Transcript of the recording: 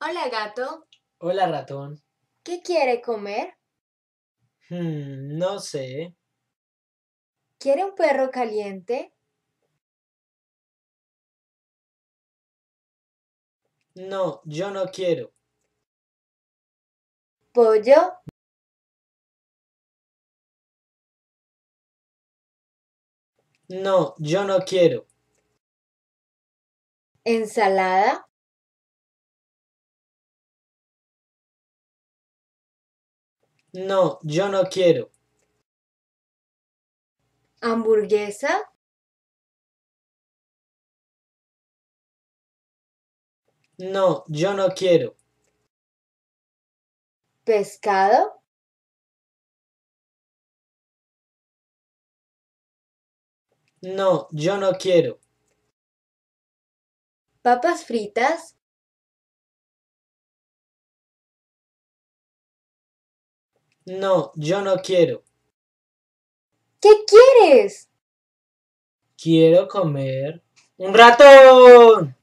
Hola gato. Hola ratón. ¿Qué quiere comer? Hmm, no sé. ¿Quiere un perro caliente? No, yo no quiero. ¿Pollo? No, yo no quiero. ¿Ensalada? No, yo no quiero. ¿Hamburguesa? No, yo no quiero. ¿Pescado? No, yo no quiero. ¿Papas fritas? No, yo no quiero. ¿Qué quieres? Quiero comer un ratón.